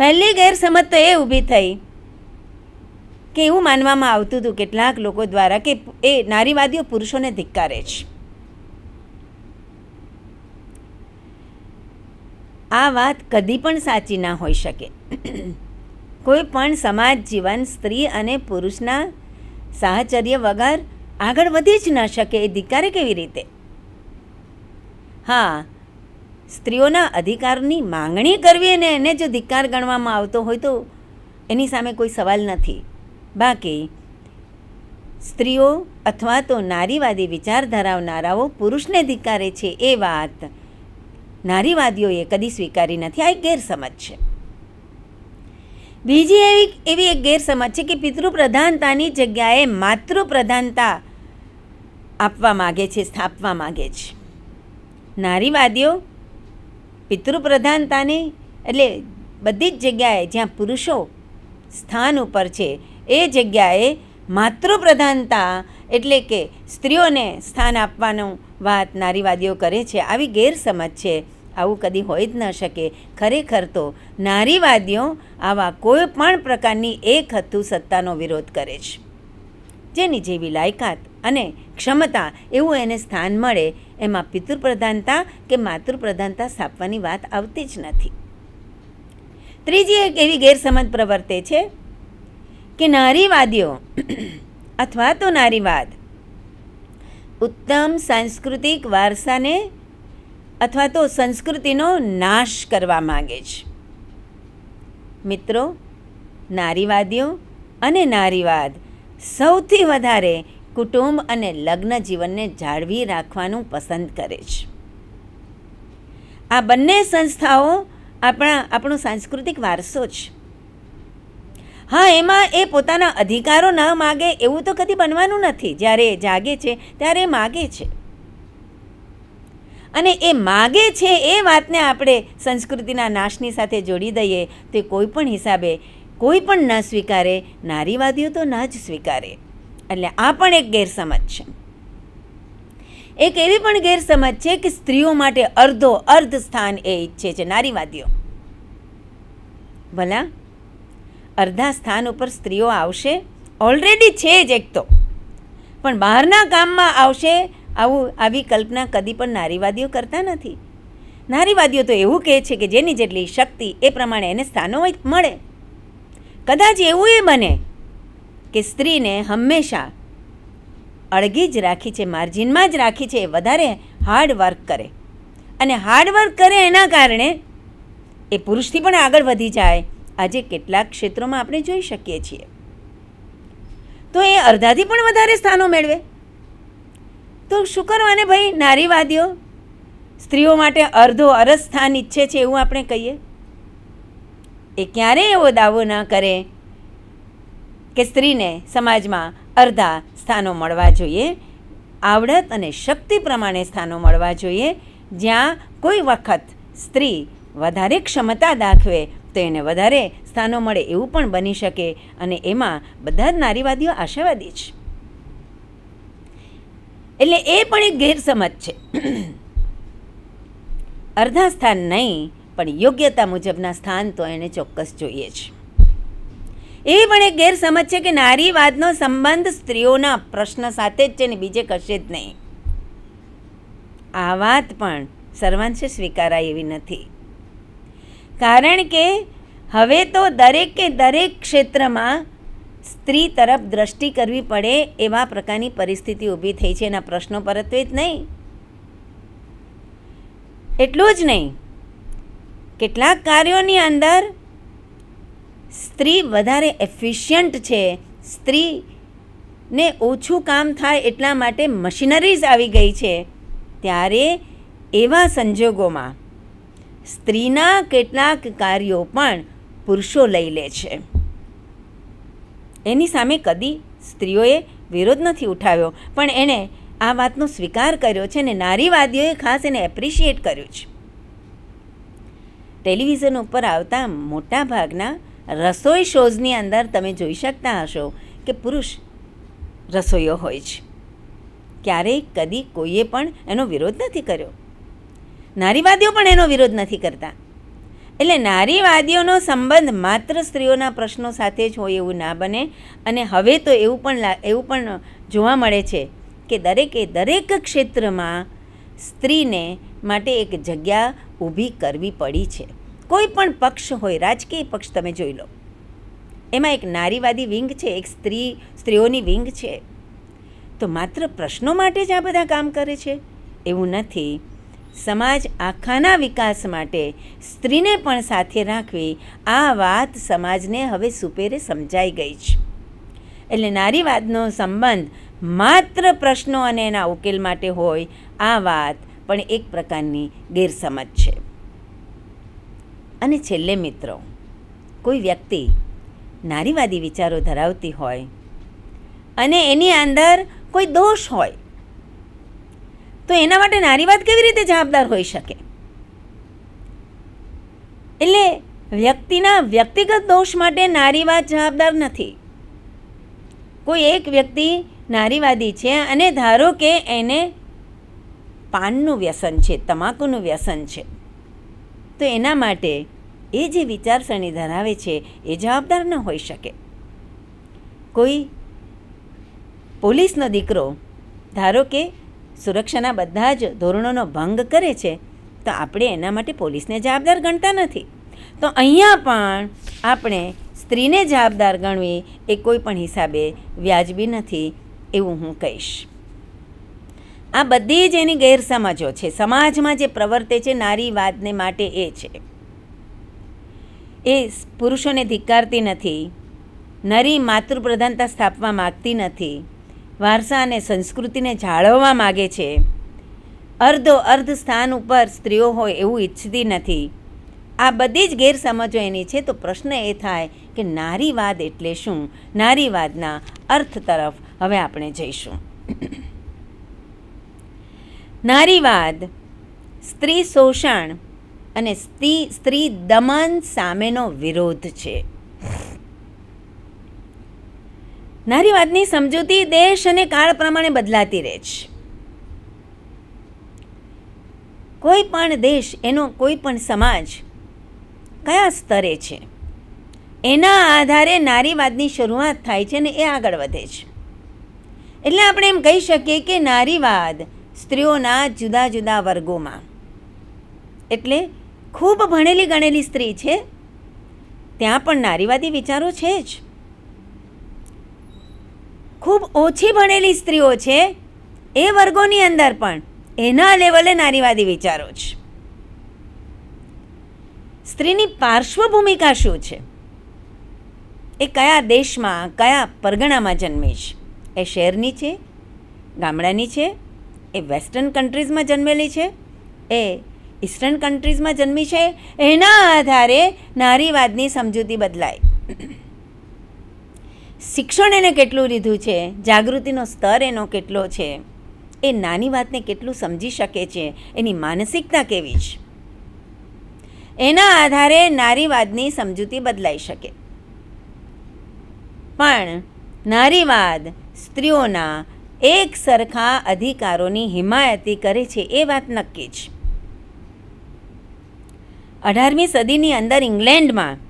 પહેલી ગેરસમજ તો એ ઊભી થઈ કે એવું માનવામાં આવતું હતું કેટલાક લોકો દ્વારા કે એ નારીવાદીઓ પુરુષોને ધિક્કારે છે આ વાત કદી પણ સાચી ના હોઈ શકે કોઈ પણ સમાજ જીવન સ્ત્રી અને પુરુષના સાહચર્ય વગર આગળ વધી જ ન શકે એ ધિક્કારે કેવી રીતે હા સ્ત્રીઓના અધિકારની માંગણી કરવી અને એને જો ધિક્કાર ગણવામાં આવતો હોય તો એની સામે કોઈ સવાલ નથી બાકી સ્ત્રીઓ અથવા તો નારીવાદી વિચાર ધરાવનારાઓ પુરુષને ધિક્કારે છે એ વાત નારીવાદીઓએ કદી સ્વીકારી નથી આ એક ગેરસમજ છે બીજી એવી એવી એક ગેરસમજ છે કે પિતૃપ્રધાનતાની જગ્યાએ માતૃપ્રધાનતા આપવા માગે છે સ્થાપવા માગે છે નારીવાદીઓ પિતૃપ્રધાનતાને એટલે બધી જ જગ્યાએ જ્યાં પુરુષો સ્થાન ઉપર છે એ જગ્યાએ માતૃપ્રધાનતા એટલે કે સ્ત્રીઓને સ્થાન આપવાનું વાત નારીવાદીઓ કરે છે આવી ગેરસમજ છે આવું કદી હોઈ જ ન શકે ખરેખર તો નારીવાદીઓ આવા કોઈ પણ પ્રકારની એક હથ્થુ સત્તાનો વિરોધ કરે છે જેની જેવી લાયકાત અને ક્ષમતા એવું એને સ્થાન મળે એમાં પિતૃપ્રધાનતા કે માતૃપ્રધાનતા સ્થાપવાની વાત આવતી જ નથી ત્રીજી એક એવી ગેરસમજ પ્રવર્તે છે કે નારીવાદીઓ અથવા તો નારીવાદ ઉત્તમ સાંસ્કૃતિક વારસાને અથવા તો સંસ્કૃતિનો નાશ કરવા માગે છે મિત્રો નારીવાદીઓ અને નારીવાદ સૌથી વધારે કુટુંબ અને લગ્ન જીવનને જાળવી રાખવાનું પસંદ કરે છે આ બંને સંસ્થાઓ આપણા આપણો સાંસ્કૃતિક વારસો છે હા એમાં એ પોતાના અધિકારો ન માગે એવું તો કદી બનવાનું નથી જ્યારે એ જાગે છે ત્યારે એ માગે છે અને એ માગે છે એ વાતને આપણે સંસ્કૃતિના નાશની સાથે જોડી દઈએ તે કોઈ પણ હિસાબે કોઈ પણ ન સ્વીકારે નારીવાદીઓ તો ન જ સ્વીકારે એટલે આ પણ એક ગેરસમજ છે એક એવી પણ ગેરસમજ છે કે સ્ત્રીઓ માટે અર્ધો અર્ધ સ્થાન એ ઈચ્છે છે નારીવાદીઓ ભલા અર્ધા સ્થાન ઉપર સ્ત્રીઓ આવશે ઓલરેડી છે જ એક તો પણ બહારના કામમાં આવશે આવું આવી કલ્પના કદી પણ નારીવાદીઓ કરતા નથી નારીવાદીઓ તો એવું કહે છે કે જેની જેટલી શક્તિ એ પ્રમાણે એને સ્થાનો મળે કદાચ એવું એ બને કે સ્ત્રીને હંમેશા અળગી જ રાખી છે માર્જિનમાં જ રાખી છે એ વધારે હાર્ડ વર્ક કરે અને હાર્ડ વર્ક કરે એના કારણે એ પુરુષથી પણ આગળ વધી જાય આજે કેટલાક ક્ષેત્રોમાં આપણે જોઈ શકીએ છીએ તો એ અડધાથી પણ વધારે સ્થાનો મેળવે તો શું કરવાને ભાઈ નારીવાદીઓ સ્ત્રીઓ માટે અર્ધો અરસ સ્થાન ઈચ્છે છે એવું આપણે કહીએ એ ક્યારેય એવો દાવો ના કરે કે સ્ત્રીને સમાજમાં અર્ધા સ્થાનો મળવા જોઈએ આવડત અને શક્તિ પ્રમાણે સ્થાનો મળવા જોઈએ જ્યાં કોઈ વખત સ્ત્રી વધારે ક્ષમતા દાખવે તો એને વધારે સ્થાનો મળે એવું પણ બની શકે અને એમાં બધા જ નારીવાદીઓ આશાવાદી છે એટલે એ પણ એક ગેરસમજ છે અર્ધા સ્થાન નહીં પણ યોગ્યતા મુજબના સ્થાન તો એને ચોક્કસ જોઈએ છે એ પણ એક ગેરસમજ છે કે નારીવાદનો સંબંધ સ્ત્રીઓના પ્રશ્ન સાથે જ છે ને બીજે કશે જ નહીં આ વાત પણ સર્વાંશે સ્વીકારાય એવી નથી કારણ કે હવે તો દરેકે દરેક ક્ષેત્રમાં સ્ત્રી તરફ દ્રષ્ટિ કરવી પડે એવા પ્રકારની પરિસ્થિતિ ઊભી થઈ છે એના પ્રશ્નો પરત્વે જ નહીં એટલું જ નહીં કેટલાક કાર્યોની અંદર સ્ત્રી વધારે એફિશિયન્ટ છે સ્ત્રીને ઓછું કામ થાય એટલા માટે મશીનરીઝ આવી ગઈ છે ત્યારે એવા સંજોગોમાં સ્ત્રીના કેટલાક કાર્યો પણ પુરુષો લઈ લે છે એની સામે કદી સ્ત્રીઓએ વિરોધ નથી ઉઠાવ્યો પણ એણે આ વાતનો સ્વીકાર કર્યો છે અને નારીવાદીઓએ ખાસ એને એપ્રિશિએટ કર્યું છે ટેલિવિઝન ઉપર આવતા મોટાભાગના રસોઈ શોઝની અંદર તમે જોઈ શકતા હશો કે પુરુષ રસોઈયો હોય છે ક્યારેય કદી કોઈએ પણ એનો વિરોધ નથી કર્યો નારીવાદીઓ પણ એનો વિરોધ નથી કરતા એટલે નારીવાદીઓનો સંબંધ માત્ર સ્ત્રીઓના પ્રશ્નો સાથે જ હોય એવું ના બને અને હવે તો એવું પણ એવું પણ જોવા મળે છે કે દરેકે દરેક ક્ષેત્રમાં સ્ત્રીને માટે એક જગ્યા ઊભી કરવી પડી છે કોઈ પણ પક્ષ હોય રાજકીય પક્ષ તમે જોઈ લો એમાં એક નારીવાદી વિંગ છે એક સ્ત્રી સ્ત્રીઓની વિંગ છે તો માત્ર પ્રશ્નો માટે જ આ બધા કામ કરે છે એવું નથી સમાજ આખાના વિકાસ માટે સ્ત્રીને પણ સાથે રાખવી આ વાત સમાજને હવે સુપેરે સમજાઈ ગઈ છે એટલે નારીવાદનો સંબંધ માત્ર પ્રશ્નો અને એના ઉકેલ માટે હોય આ વાત પણ એક પ્રકારની ગેરસમજ છે અને છેલ્લે મિત્રો કોઈ વ્યક્તિ નારીવાદી વિચારો ધરાવતી હોય અને એની અંદર કોઈ દોષ હોય તો એના માટે નારીવાદ કેવી રીતે જવાબદાર હોઈ શકે એટલે વ્યક્તિના વ્યક્તિગત દોષ માટે નારીવાદ જવાબદાર નથી કોઈ એક વ્યક્તિ નારીવાદી છે અને ધારો કે એને પાનનું વ્યસન છે તમાકુનું વ્યસન છે તો એના માટે એ જે વિચારસરણી ધરાવે છે એ જવાબદાર ન હોઈ શકે કોઈ પોલીસનો દીકરો ધારો કે સુરક્ષાના બધા જ ધોરણોનો ભંગ કરે છે તો આપણે એના માટે પોલીસને જવાબદાર ગણતા નથી તો અહીંયા પણ આપણે સ્ત્રીને જવાબદાર ગણવી એ કોઈ પણ હિસાબે વ્યાજબી નથી એવું હું કહીશ આ બધી જ એની ગેરસમજો છે સમાજમાં જે પ્રવર્તે છે નારીવાદને માટે એ છે એ પુરુષોને ધિક્કારતી નથી નરી માતૃપ્રધાનતા સ્થાપવા માગતી નથી વારસા અને સંસ્કૃતિને જાળવવા માગે છે અર્ધો અર્ધ સ્થાન ઉપર સ્ત્રીઓ હોય એવું ઈચ્છતી નથી આ બધી જ ગેરસમજો એની છે તો પ્રશ્ન એ થાય કે નારીવાદ એટલે શું નારીવાદના અર્થ તરફ હવે આપણે જઈશું નારીવાદ સ્ત્રી શોષણ અને સ્ત્રી સ્ત્રી દમન સામેનો વિરોધ છે નારીવાદની સમજૂતી દેશ અને કાળ પ્રમાણે બદલાતી રહે છે કોઈ પણ દેશ એનો કોઈ પણ સમાજ કયા સ્તરે છે એના આધારે નારીવાદની શરૂઆત થાય છે અને એ આગળ વધે છે એટલે આપણે એમ કહી શકીએ કે નારીવાદ સ્ત્રીઓના જુદા જુદા વર્ગોમાં એટલે ખૂબ ભણેલી ગણેલી સ્ત્રી છે ત્યાં પણ નારીવાદી વિચારો છે જ ખૂબ ઓછી ભણેલી સ્ત્રીઓ છે એ વર્ગોની અંદર પણ એના લેવલે નારીવાદી વિચારો છે સ્ત્રીની પાર્શ્વ ભૂમિકા શું છે એ કયા દેશમાં કયા પરગણામાં જન્મી છે એ શહેરની છે ગામડાની છે એ વેસ્ટર્ન કન્ટ્રીઝમાં જન્મેલી છે એ ઈસ્ટર્ન કન્ટ્રીઝમાં જન્મી છે એના આધારે નારીવાદની સમજૂતી બદલાય શિક્ષણ એને કેટલું લીધું છે જાગૃતિનો સ્તર એનો કેટલો છે એ નાની વાતને કેટલું સમજી શકે છે એની માનસિકતા કેવી છે એના આધારે નારીવાદની સમજૂતી બદલાઈ શકે પણ નારીવાદ સ્ત્રીઓના એક સરખા અધિકારોની હિમાયતી કરે છે એ વાત નક્કી જ અઢારમી સદીની અંદર ઇંગ્લેન્ડમાં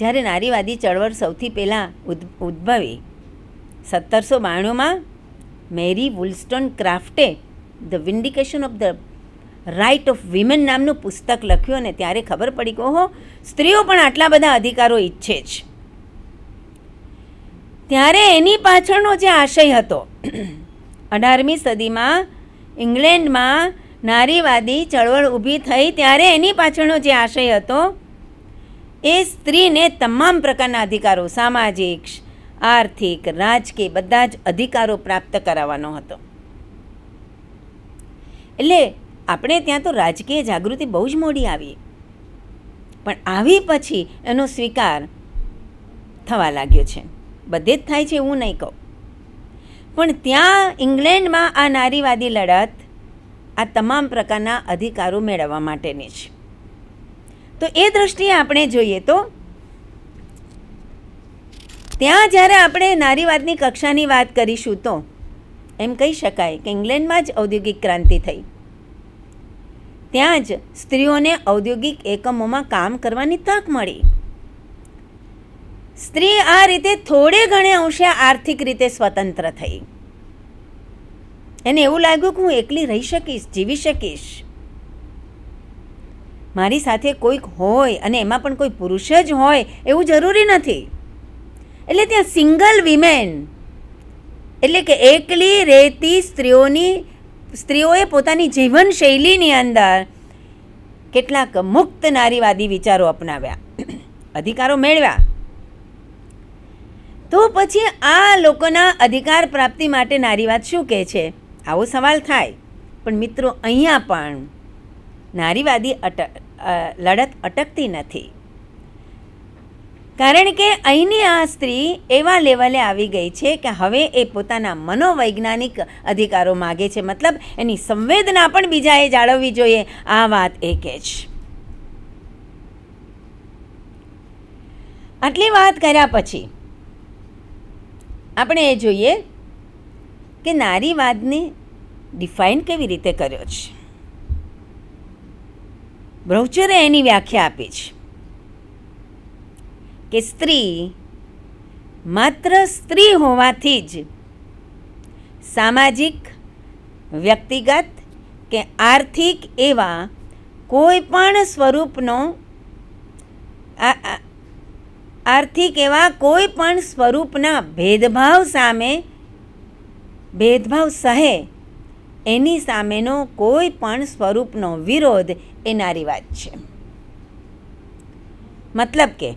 જ્યારે નારીવાદી ચળવળ સૌથી પહેલાં ઉદ્ભવી સત્તરસો બાણુંમાં મેરી વુલ્સ્ટોન ક્રાફ્ટે the Vindication of the Right of Women નામનું પુસ્તક લખ્યું અને ત્યારે ખબર પડી કે સ્ત્રીઓ પણ આટલા બધા અધિકારો ઈચ્છે છે ત્યારે એની પાછળનો જે આશય હતો અઢારમી સદીમાં ઇંગ્લેન્ડમાં નારીવાદી ચળવળ ઊભી થઈ ત્યારે એની પાછળનો જે આશય હતો એ સ્ત્રીને તમામ પ્રકારના અધિકારો સામાજિક આર્થિક રાજકીય બધા જ અધિકારો પ્રાપ્ત કરાવવાનો હતો એટલે આપણે ત્યાં તો રાજકીય જાગૃતિ બહુ જ મોડી આવી પણ આવી પછી એનો સ્વીકાર થવા લાગ્યો છે બધે જ થાય છે એવું નહીં કહું પણ ત્યાં ઇંગ્લેન્ડમાં આ નારીવાદી લડત આ તમામ પ્રકારના અધિકારો મેળવવા માટેની છે તો એ દ્રષ્ટિએ આપણે જોઈએ તો ત્યાં જ્યારે આપણે નારીવાદની કક્ષાની વાત કરીશું તો એમ કહી શકાય કે ઇંગ્લેન્ડમાં જ ઔદ્યોગિક ક્રાંતિ થઈ ત્યાં જ સ્ત્રીઓને ઔદ્યોગિક એકમોમાં કામ કરવાની તક મળી સ્ત્રી આ રીતે થોડે ઘણે અંશે આર્થિક રીતે સ્વતંત્ર થઈ એને એવું લાગ્યું કે હું એકલી રહી શકીશ જીવી શકીશ મારી સાથે કોઈક હોય અને એમાં પણ કોઈ પુરુષ જ હોય એવું જરૂરી નથી એટલે ત્યાં સિંગલ વિમેન એટલે કે એકલી રહેતી સ્ત્રીઓની સ્ત્રીઓએ પોતાની જીવનશૈલીની અંદર કેટલાક મુક્ત નારીવાદી વિચારો અપનાવ્યા અધિકારો મેળવ્યા તો પછી આ લોકોના અધિકાર પ્રાપ્તિ માટે નારીવાદ શું કહે છે આવો સવાલ થાય પણ મિત્રો અહીંયા પણ નારીવાદી અટક લડત અટકતી નથી કારણ કે અહીંની આ સ્ત્રી એવા લેવલે આવી ગઈ છે કે હવે એ પોતાના મનોવૈજ્ઞાનિક અધિકારો માગે છે મતલબ એની સંવેદના પણ બીજાએ જાળવવી જોઈએ આ વાત એ કહે છે આટલી વાત કર્યા પછી આપણે એ જોઈએ કે નારીવાદને ડિફાઇન કેવી રીતે કર્યો છે બ્રૌચરે એની વ્યાખ્યા આપી છે કે સ્ત્રી માત્ર સ્ત્રી હોવાથી જ સામાજિક વ્યક્તિગત કે આર્થિક એવા કોઈ પણ સ્વરૂપનો આ આર્થિક એવા કોઈ પણ સ્વરૂપના ભેદભાવ સામે ભેદભાવ સહે એની સામેનો કોઈ પણ સ્વરૂપનો વિરોધ એ નારીવાદ છે મતલબ કે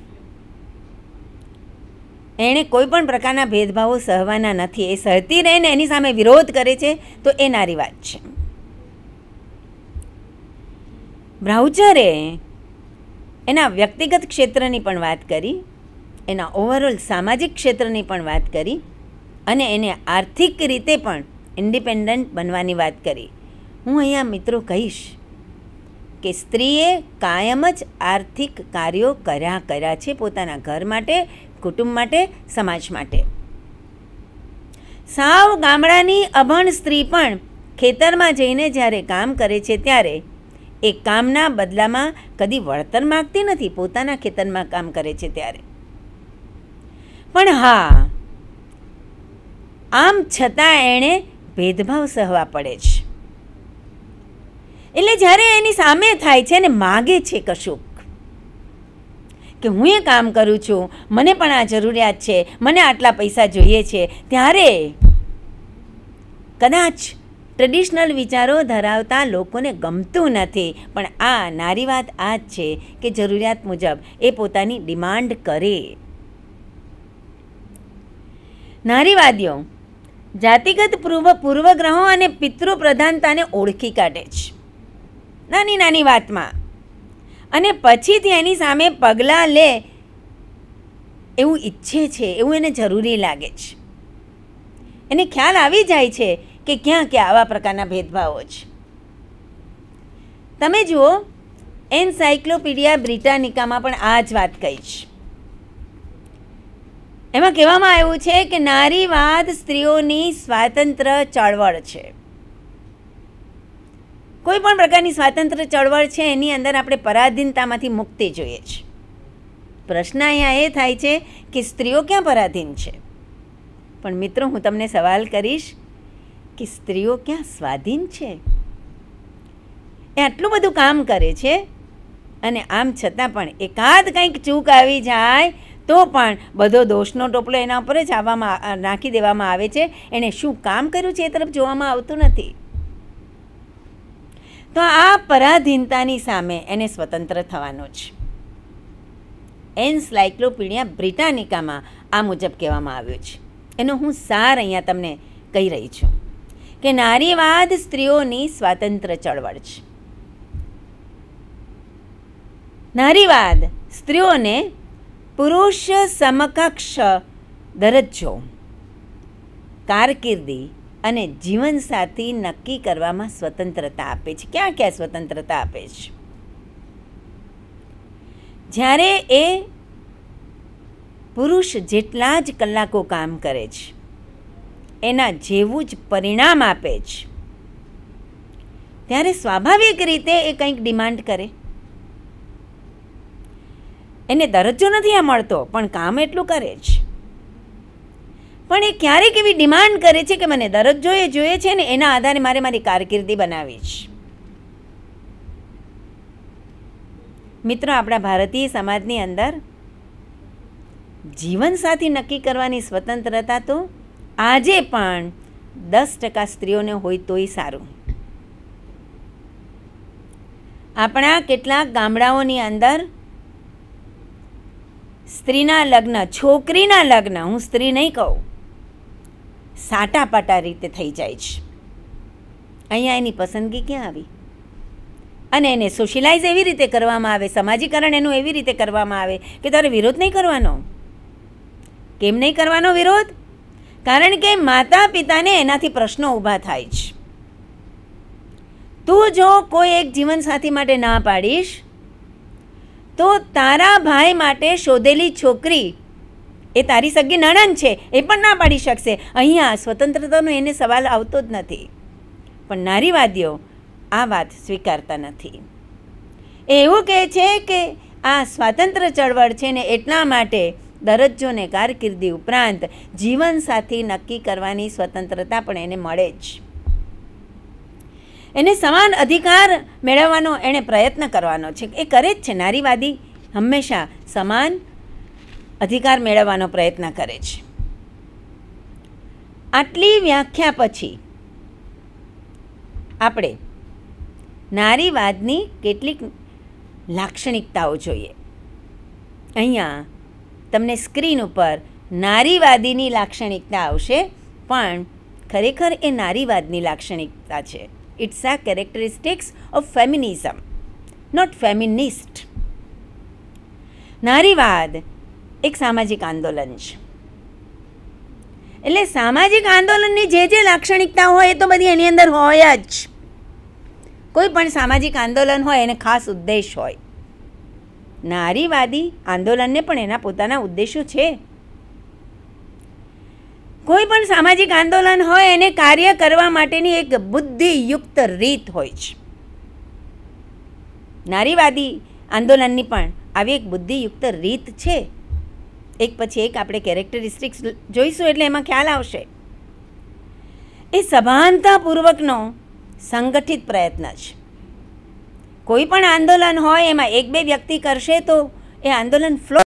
એણે કોઈ પણ પ્રકારના ભેદભાવો સહવાના નથી એ સહતી રહીને એની સામે વિરોધ કરે છે તો એ નારી વાત છે બ્રાઉચરે એના વ્યક્તિગત ક્ષેત્રની પણ વાત કરી એના ઓવરઓલ સામાજિક ક્ષેત્રની પણ વાત કરી અને એને આર્થિક રીતે પણ ઇન્ડિપેન્ડન્ટ બનવાની વાત કરી હું અહીંયા મિત્રો કહીશ કે સ્ત્રીએ કાયમ જ આર્થિક કાર્યો કર્યા કર્યા છે પોતાના ઘર માટે કુટુંબ માટે સમાજ માટે સાવ ગામડાની અભણ સ્ત્રી પણ ખેતરમાં જઈને જ્યારે કામ કરે છે ત્યારે એ કામના બદલામાં કદી વળતર માગતી નથી પોતાના ખેતરમાં કામ કરે છે ત્યારે પણ હા આમ છતાં એણે ભેદભાવ સહવા પડે છે એટલે જ્યારે એની સામે થાય છે અને માગે છે કશુંક કે હું એ કામ કરું છું મને પણ આ જરૂરિયાત છે મને આટલા પૈસા જોઈએ છે ત્યારે કદાચ ટ્રેડિશનલ વિચારો ધરાવતા લોકોને ગમતું નથી પણ આ નારી વાત આ જ છે કે જરૂરિયાત મુજબ એ પોતાની ડિમાન્ડ કરે નારીવાદીઓ જાતિગત પૂર્વ પૂર્વગ્રહો અને પિતૃપ્રધાનતાને ઓળખી કાઢે છે નાની નાની વાતમાં અને પછીથી એની સામે પગલાં લે એવું ઈચ્છે છે એવું એને જરૂરી લાગે છે એને ખ્યાલ આવી જાય છે કે ક્યાં ક્યાં આવા પ્રકારના ભેદભાવો છે તમે જુઓ એન્સાયક્લોપીડિયા બ્રિટાનિકામાં પણ આ જ વાત કહી છે એમાં કહેવામાં આવ્યું છે કે નારીવાદ સ્ત્રીઓની સ્વાતંત્ર ચળવળ છે કોઈ પણ પ્રકારની સ્વાતંત્ર ચળવળ છે એની અંદર આપણે પરાધીનતામાંથી મુક્તિ જોઈએ છે પ્રશ્ન અહીંયા એ થાય છે કે સ્ત્રીઓ ક્યાં પરાધીન છે પણ મિત્રો હું તમને સવાલ કરીશ કે સ્ત્રીઓ ક્યાં સ્વાધીન છે એ આટલું બધું કામ કરે છે અને આમ છતાં પણ એકાદ કંઈક ચૂક આવી જાય તો પણ બધો દોષનો ટોપલો એના ઉપર જ આવવામાં નાખી દેવામાં આવે છે એણે શું કામ કર્યું છે એ તરફ જોવામાં આવતું નથી તો આ પરાધીનતાની સામે એને સ્વતંત્ર થવાનું છે એન્સલાઇક્લોપીડિયા બ્રિટાનિકામાં આ મુજબ કહેવામાં આવ્યું છે એનો હું સાર અહીંયા તમને કહી રહી છું કે નારીવાદ સ્ત્રીઓની સ્વાતંત્ર ચળવળ છે નારીવાદ સ્ત્રીઓને પુરુષ સમકક્ષ દરજ્જો કારકિર્દી અને જીવનસાથી નક્કી કરવામાં સ્વતંત્રતા આપે છે ક્યાં ક્યાં સ્વતંત્રતા આપે છે જ્યારે એ પુરુષ જેટલા જ કલાકો કામ કરે છે એના જેવું જ પરિણામ આપે છે ત્યારે સ્વાભાવિક રીતે એ કંઈક ડિમાન્ડ કરે એને દરજ્જો નથી આ મળતો પણ કામ એટલું કરે જ પણ એ ક્યારેક એવી ડિમાન્ડ કરે છે કે મને દરજ્જો એ જોઈએ છે ને એના આધારે મારે મારી કારકિર્દી બનાવી છે મિત્રો આપણા ભારતીય સમાજની અંદર જીવનસાથી નક્કી કરવાની સ્વતંત્રતા તો આજે પણ દસ ટકા સ્ત્રીઓને હોય તોય સારું આપણા કેટલાક ગામડાઓની અંદર સ્ત્રીના લગ્ન છોકરીના લગ્ન હું સ્ત્રી નહીં કહું સાટાપાટા રીતે થઈ જાય છે અહીંયા એની પસંદગી ક્યાં આવી અને એને સોશિયલાઇઝ એવી રીતે કરવામાં આવે સમાજીકરણ એનું એવી રીતે કરવામાં આવે કે તારે વિરોધ નહીં કરવાનો કેમ નહીં કરવાનો વિરોધ કારણ કે માતા પિતાને એનાથી પ્રશ્નો ઊભા થાય છે તું જો કોઈ એક જીવનસાથી માટે ના પાડીશ તો તારા ભાઈ માટે શોધેલી છોકરી એ તારી સગી નણંદ છે એ પણ ના પાડી શકશે અહીંયા સ્વતંત્રતાનો એને સવાલ આવતો જ નથી પણ નારીવાદીઓ આ વાત સ્વીકારતા નથી એવું કહે છે કે આ સ્વાતંત્ર્ય ચળવળ છે ને એટલા માટે દરજ્જોને કારકિર્દી ઉપરાંત જીવનસાથી નક્કી કરવાની સ્વતંત્રતા પણ એને મળે જ એને સમાન અધિકાર મેળવવાનો એણે પ્રયત્ન કરવાનો છે એ કરે જ છે નારીવાદી હંમેશા સમાન અધિકાર મેળવવાનો પ્રયત્ન કરે છે આટલી વ્યાખ્યા પછી આપણે નારીવાદની કેટલીક લાક્ષણિકતાઓ જોઈએ અહીંયા તમને સ્ક્રીન ઉપર નારીવાદીની લાક્ષણિકતા આવશે પણ ખરેખર એ નારીવાદની લાક્ષણિકતા છે It's a characteristics of feminism, not feminist. નારીવાદ એક સામાજિક આંદોલન છે એટલે સામાજિક આંદોલનની જે જે લાક્ષણિકતા હોય એ તો બધી એની અંદર હોય જ કોઈ પણ સામાજિક આંદોલન હોય એને ખાસ ઉદ્દેશ હોય નારીવાદી આંદોલનને પણ એના પોતાના ઉદ્દેશો છે કોઈ પણ સામાજિક આંદોલન હોય એને કાર્ય કરવા માટેની એક બુદ્ધિયુક્ત રીત હોય છે નારીવાદી આંદોલનની પણ આવી એક બુદ્ધિયુક્ત રીત છે એક પછી એક આપણે કેરેક્ટરિસ્ટિક્સ જોઈશું એટલે એમાં ખ્યાલ આવશે એ સભાનતાપૂર્વકનો સંગઠિત પ્રયત્ન છે કોઈ પણ આંદોલન હોય એમાં એક બે વ્યક્તિ કરશે તો એ આંદોલન ફ્લો